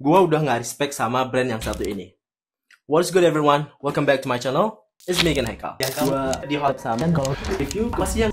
Gua udah nggak respect sama brand yang satu ini. What's good everyone? Welcome back to my channel. It's Megan Haikal. Yang gua di hot sama dan kalau review masih yang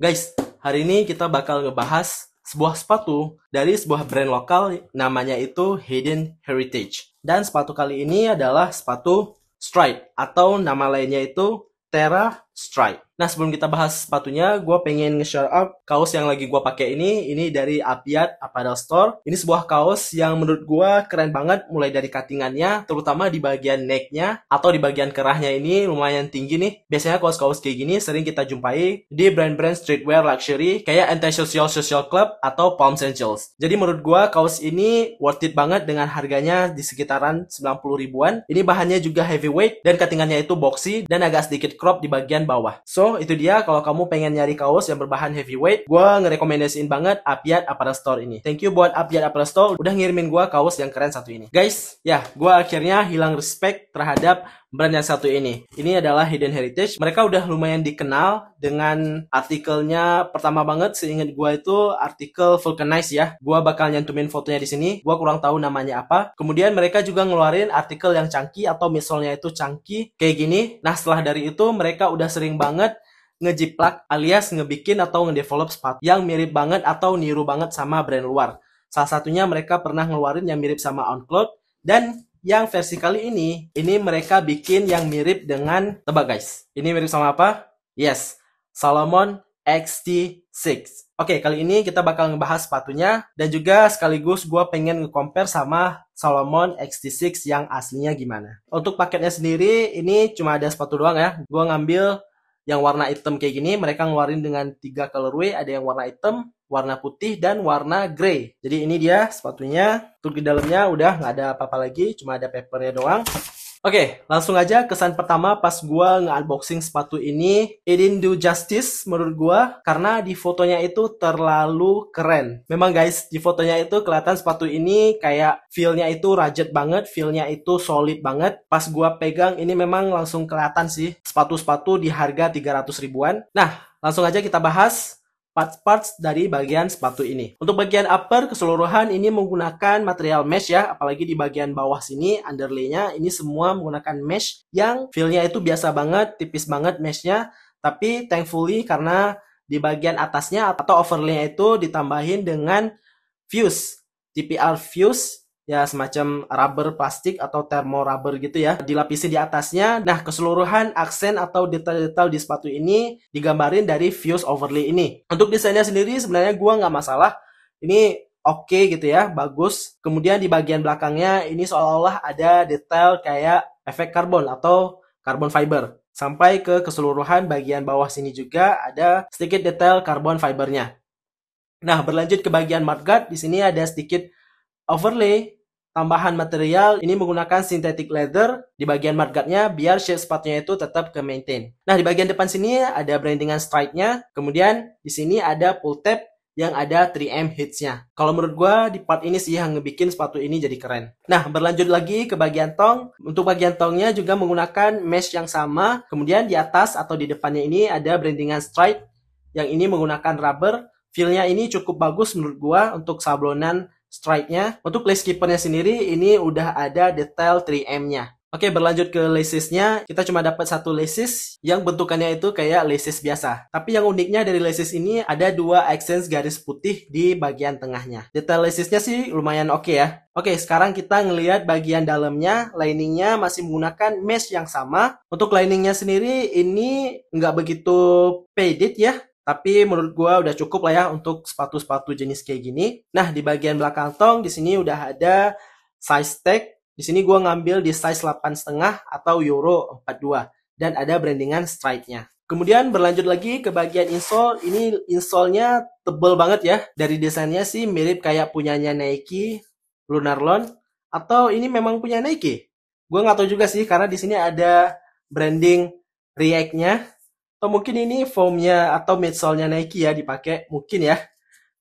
Guys, hari ini kita bakal ngebahas sebuah sepatu dari sebuah brand lokal namanya itu Hidden Heritage. Dan sepatu kali ini adalah sepatu Stripe atau nama lainnya itu Terra Stripe. Nah sebelum kita bahas sepatunya, gue pengen nge-share up kaos yang lagi gue pakai ini. Ini dari Apiat Apparel Store. Ini sebuah kaos yang menurut gue keren banget, mulai dari cuttingannya, terutama di bagian necknya atau di bagian kerahnya ini lumayan tinggi nih. Biasanya kaos-kaos kayak gini sering kita jumpai di brand-brand streetwear luxury kayak Anti Social Social Club atau Palm Angels. Jadi menurut gue kaos ini worth it banget dengan harganya di sekitaran 90 ribuan. Ini bahannya juga heavyweight dan cuttingannya itu boxy dan agak sedikit crop di bagian bawah. So, itu dia kalau kamu pengen nyari kaos yang berbahan heavyweight, gue ngerekomendasiin banget Apiat Apparel Store ini. Thank you buat Apiat Apparel Store udah ngirimin gue kaos yang keren satu ini. Guys, ya, gue akhirnya hilang respect terhadap brand yang satu ini. Ini adalah Hidden Heritage. Mereka udah lumayan dikenal dengan artikelnya pertama banget seingat gua itu artikel Vulcanize ya. Gua bakal nyantumin fotonya di sini. Gua kurang tahu namanya apa. Kemudian mereka juga ngeluarin artikel yang cangki atau misalnya itu cangki kayak gini. Nah, setelah dari itu mereka udah sering banget ngejiplak alias ngebikin atau ngedevelop sepatu yang mirip banget atau niru banget sama brand luar. Salah satunya mereka pernah ngeluarin yang mirip sama OnCloud dan yang versi kali ini, ini mereka bikin yang mirip dengan, tebak guys, ini mirip sama apa? Yes, Salomon XT6. Oke, kali ini kita bakal ngebahas sepatunya, dan juga sekaligus gue pengen nge-compare sama Salomon XT6 yang aslinya gimana. Untuk paketnya sendiri, ini cuma ada sepatu doang ya, gue ngambil yang warna hitam kayak gini mereka ngeluarin dengan tiga colorway ada yang warna hitam warna putih dan warna grey jadi ini dia sepatunya untuk di dalamnya udah nggak ada apa-apa lagi cuma ada papernya doang Oke, okay, langsung aja kesan pertama pas gue nge-unboxing sepatu ini, it didn't do justice menurut gue, karena di fotonya itu terlalu keren. Memang guys, di fotonya itu kelihatan sepatu ini kayak feel-nya itu rajet banget, feel-nya itu solid banget. Pas gue pegang ini memang langsung kelihatan sih sepatu-sepatu di harga 300 ribuan. Nah, langsung aja kita bahas parts-parts dari bagian sepatu ini. Untuk bagian upper keseluruhan ini menggunakan material mesh ya, apalagi di bagian bawah sini underlaynya ini semua menggunakan mesh yang feel-nya itu biasa banget, tipis banget mesh-nya, tapi thankfully karena di bagian atasnya atau overlay-nya itu ditambahin dengan fuse, TPR fuse ya semacam rubber plastik atau termo rubber gitu ya dilapisi di atasnya nah keseluruhan aksen atau detail-detail di sepatu ini digambarin dari fuse overlay ini untuk desainnya sendiri sebenarnya gua nggak masalah ini oke okay gitu ya bagus kemudian di bagian belakangnya ini seolah-olah ada detail kayak efek karbon atau carbon fiber sampai ke keseluruhan bagian bawah sini juga ada sedikit detail carbon fibernya nah berlanjut ke bagian mudguard di sini ada sedikit overlay tambahan material ini menggunakan synthetic leather di bagian mudguardnya biar shape sepatunya itu tetap ke maintain. Nah di bagian depan sini ada brandingan stripe-nya, kemudian di sini ada pull tab yang ada 3M hits-nya. Kalau menurut gue di part ini sih yang ngebikin sepatu ini jadi keren. Nah berlanjut lagi ke bagian tong. Untuk bagian tongnya juga menggunakan mesh yang sama. Kemudian di atas atau di depannya ini ada brandingan stripe yang ini menggunakan rubber. Feelnya ini cukup bagus menurut gue untuk sablonan strike-nya. Untuk keeper nya sendiri ini udah ada detail 3M-nya. Oke, berlanjut ke laces-nya. Kita cuma dapat satu laces yang bentukannya itu kayak laces biasa. Tapi yang uniknya dari laces ini ada dua accents garis putih di bagian tengahnya. Detail lacesnya sih lumayan oke okay ya. Oke, sekarang kita ngelihat bagian dalamnya. Liningnya masih menggunakan mesh yang sama. Untuk liningnya sendiri ini nggak begitu padded ya. Tapi menurut gue udah cukup lah ya untuk sepatu-sepatu jenis kayak gini. Nah, di bagian belakang tong di sini udah ada size tag. Di sini gue ngambil di size 8 setengah atau Euro 42. Dan ada brandingan stripe-nya. Kemudian berlanjut lagi ke bagian insole. Ini insole-nya tebel banget ya. Dari desainnya sih mirip kayak punyanya Nike Lunarlon. Atau ini memang punya Nike? Gue nggak tahu juga sih karena di sini ada branding React-nya atau mungkin ini foamnya atau midsole-nya Nike ya dipakai mungkin ya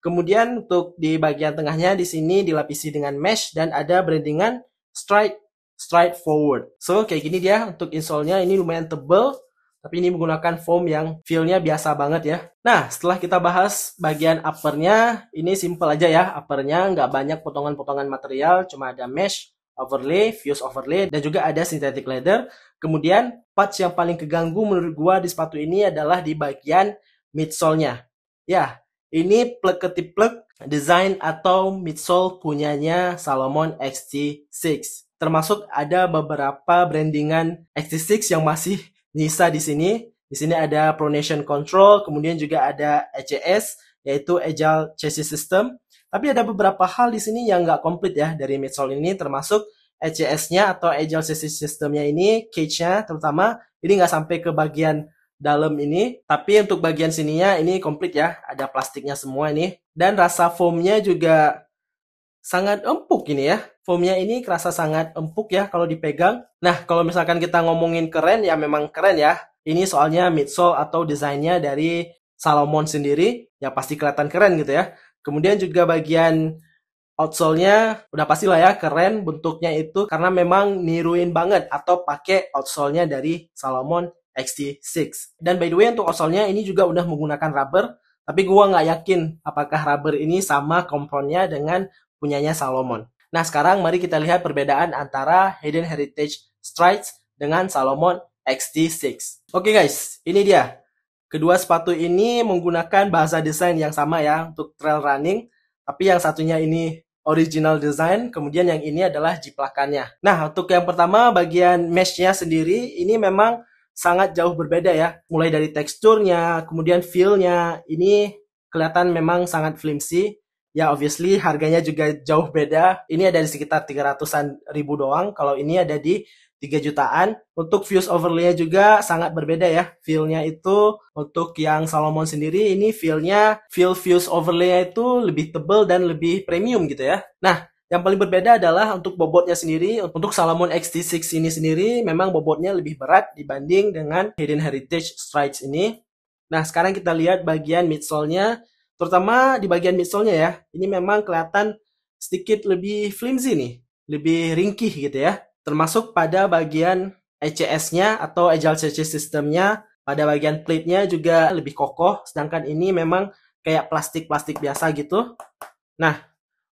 kemudian untuk di bagian tengahnya di sini dilapisi dengan mesh dan ada brandingan stride stride forward so kayak gini dia untuk insole-nya ini lumayan tebel tapi ini menggunakan foam yang feel-nya biasa banget ya. Nah, setelah kita bahas bagian uppernya, ini simple aja ya. Uppernya nggak banyak potongan-potongan material, cuma ada mesh, overlay, fuse overlay, dan juga ada synthetic leather. Kemudian patch yang paling keganggu menurut gua di sepatu ini adalah di bagian midsole-nya. Ya, ini plek ketip plek desain atau midsole punyanya Salomon XT6. Termasuk ada beberapa brandingan XT6 yang masih nisa di sini. Di sini ada pronation control, kemudian juga ada ECS, yaitu Agile Chassis System. Tapi ada beberapa hal di sini yang nggak komplit ya dari midsole ini termasuk ECS-nya atau Agile System-nya ini, cage-nya terutama, ini nggak sampai ke bagian dalam ini. Tapi untuk bagian sininya ini komplit ya, ada plastiknya semua ini. Dan rasa foam-nya juga sangat empuk ini ya. foam-nya ini kerasa sangat empuk ya kalau dipegang. Nah, kalau misalkan kita ngomongin keren ya memang keren ya. Ini soalnya midsole atau desainnya dari Salomon sendiri, ya pasti kelihatan keren gitu ya. Kemudian juga bagian outsole-nya udah pasti lah ya keren bentuknya itu karena memang niruin banget atau pakai outsole-nya dari Salomon XT6. Dan by the way untuk outsole-nya ini juga udah menggunakan rubber tapi gua nggak yakin apakah rubber ini sama komponennya dengan punyanya Salomon. Nah sekarang mari kita lihat perbedaan antara Hidden Heritage Strides dengan Salomon XT6. Oke okay guys, ini dia Kedua sepatu ini menggunakan bahasa desain yang sama ya untuk trail running, tapi yang satunya ini original design, kemudian yang ini adalah jiplakannya. Nah, untuk yang pertama bagian meshnya sendiri ini memang sangat jauh berbeda ya. Mulai dari teksturnya, kemudian feelnya ini kelihatan memang sangat flimsy. Ya, obviously harganya juga jauh beda. Ini ada di sekitar 300-an ribu doang, kalau ini ada di 3 jutaan. Untuk views overlay juga sangat berbeda ya. Feel-nya itu untuk yang Salomon sendiri ini feel-nya, feel views overlay itu lebih tebal dan lebih premium gitu ya. Nah, yang paling berbeda adalah untuk bobotnya sendiri, untuk Salomon XT6 ini sendiri memang bobotnya lebih berat dibanding dengan Hidden Heritage Strides ini. Nah, sekarang kita lihat bagian midsole-nya, terutama di bagian midsole-nya ya. Ini memang kelihatan sedikit lebih flimsy nih, lebih ringkih gitu ya termasuk pada bagian ECS-nya atau Agile Chassis System-nya, pada bagian plate-nya juga lebih kokoh, sedangkan ini memang kayak plastik-plastik biasa gitu. Nah,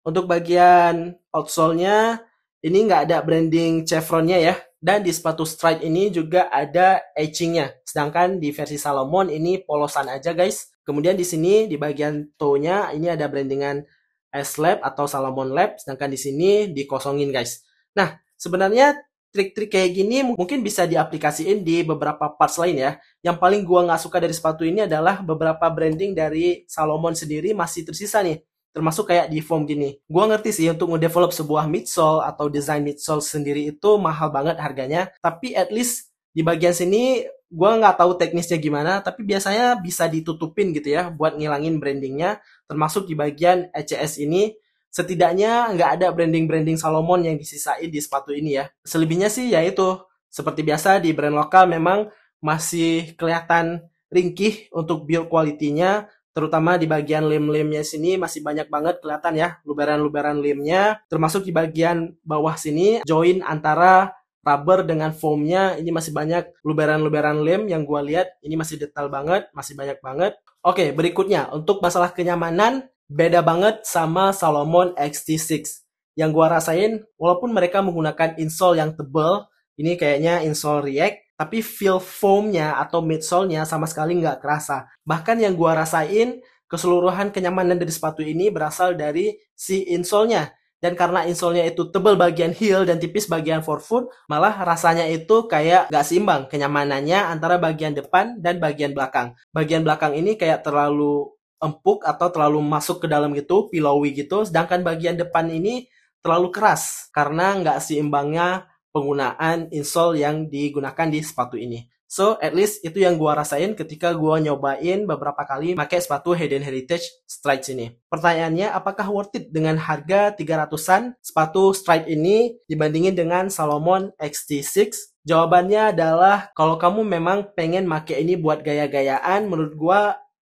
untuk bagian outsole-nya, ini nggak ada branding chevron-nya ya, dan di sepatu stride ini juga ada etching-nya. Sedangkan di versi Salomon ini polosan aja guys. Kemudian di sini di bagian toe-nya ini ada brandingan S-Lab atau Salomon Lab, sedangkan di sini dikosongin guys. Nah, Sebenarnya trik-trik kayak gini mungkin bisa diaplikasiin di beberapa parts lain ya. Yang paling gua nggak suka dari sepatu ini adalah beberapa branding dari Salomon sendiri masih tersisa nih. Termasuk kayak di foam gini. Gua ngerti sih untuk develop sebuah midsole atau desain midsole sendiri itu mahal banget harganya. Tapi at least di bagian sini gue nggak tahu teknisnya gimana, tapi biasanya bisa ditutupin gitu ya buat ngilangin brandingnya, termasuk di bagian ECS ini setidaknya nggak ada branding-branding Salomon yang disisain di sepatu ini ya. Selebihnya sih ya itu. Seperti biasa di brand lokal memang masih kelihatan ringkih untuk build quality-nya, terutama di bagian lem-lemnya sini masih banyak banget kelihatan ya luberan-luberan lemnya, termasuk di bagian bawah sini join antara rubber dengan foamnya ini masih banyak luberan-luberan lem yang gue lihat ini masih detail banget masih banyak banget oke berikutnya untuk masalah kenyamanan Beda banget sama Salomon XT6. Yang gua rasain, walaupun mereka menggunakan insole yang tebal, ini kayaknya insole React, tapi feel foamnya atau midsole-nya sama sekali nggak kerasa. Bahkan yang gua rasain, keseluruhan kenyamanan dari sepatu ini berasal dari si insole-nya. Dan karena insole-nya itu tebal bagian heel dan tipis bagian forefoot, malah rasanya itu kayak nggak seimbang kenyamanannya antara bagian depan dan bagian belakang. Bagian belakang ini kayak terlalu empuk atau terlalu masuk ke dalam gitu, pillowy gitu. Sedangkan bagian depan ini terlalu keras karena nggak seimbangnya penggunaan insole yang digunakan di sepatu ini. So, at least itu yang gua rasain ketika gua nyobain beberapa kali pakai sepatu Hidden Heritage Stripes ini. Pertanyaannya, apakah worth it dengan harga 300-an sepatu Stripe ini dibandingin dengan Salomon XT6? Jawabannya adalah kalau kamu memang pengen make ini buat gaya-gayaan, menurut gua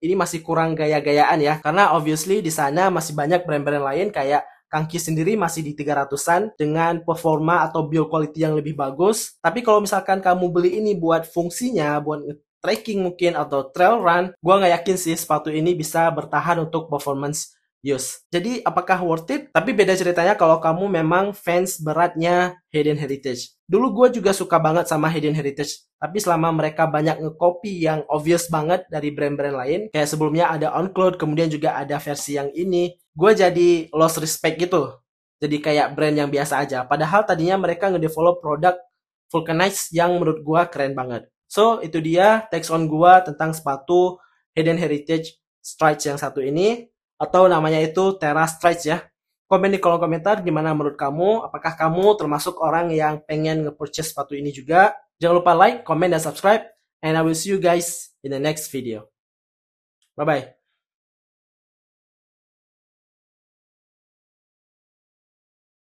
ini masih kurang gaya-gayaan ya karena obviously di sana masih banyak brand-brand lain kayak Kangki sendiri masih di 300-an dengan performa atau build quality yang lebih bagus. Tapi kalau misalkan kamu beli ini buat fungsinya, buat trekking mungkin atau trail run, gue nggak yakin sih sepatu ini bisa bertahan untuk performance use. Jadi apakah worth it? Tapi beda ceritanya kalau kamu memang fans beratnya Hidden Heritage. Dulu gue juga suka banget sama Hidden Heritage tapi selama mereka banyak ngekopi yang obvious banget dari brand-brand lain, kayak sebelumnya ada on OnCloud, kemudian juga ada versi yang ini, gue jadi lost respect gitu. Jadi kayak brand yang biasa aja. Padahal tadinya mereka ngedevelop produk Vulcanize yang menurut gue keren banget. So, itu dia text on gue tentang sepatu Hidden Heritage Stripes yang satu ini. Atau namanya itu Terra Stripes ya komen di kolom komentar gimana menurut kamu apakah kamu termasuk orang yang pengen nge-purchase sepatu ini juga Jangan lupa like, comment, dan subscribe. And I will see you guys in the next video. Bye-bye.